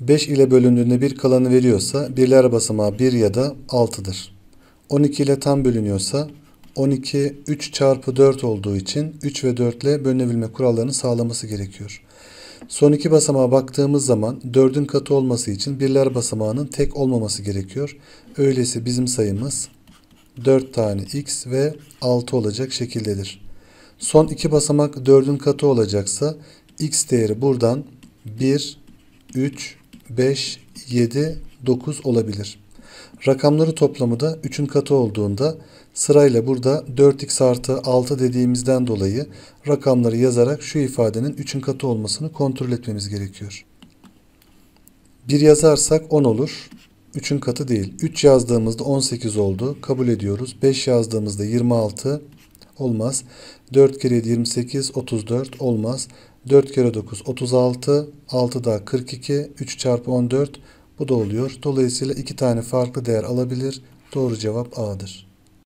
5 ile bölündüğünde bir kalanı veriyorsa birler basamağı 1 ya da 6'dır. 12 ile tam bölünüyorsa 12 3 çarpı 4 olduğu için 3 ve 4 ile bölünebilme kurallarını sağlaması gerekiyor. Son iki basamağa baktığımız zaman 4'ün katı olması için birler basamağının tek olmaması gerekiyor. Öyleyse bizim sayımız 4 tane x ve 6 olacak şekildedir. Son iki basamak 4'ün katı olacaksa x değeri buradan 1, 3, 5, 7, 9 olabilir. Rakamları toplamı da 3'ün katı olduğunda sırayla burada 4x artı 6 dediğimizden dolayı rakamları yazarak şu ifadenin 3'ün katı olmasını kontrol etmemiz gerekiyor. 1 yazarsak 10 olur. 3'ün katı değil. 3 yazdığımızda 18 oldu. Kabul ediyoruz. 5 yazdığımızda 26 olmaz. 4 kere 28 34 olmaz. 4 kere 9 36, 6 daha 42, 3 çarpı 14 bu da oluyor. Dolayısıyla iki tane farklı değer alabilir. Doğru cevap A'dır.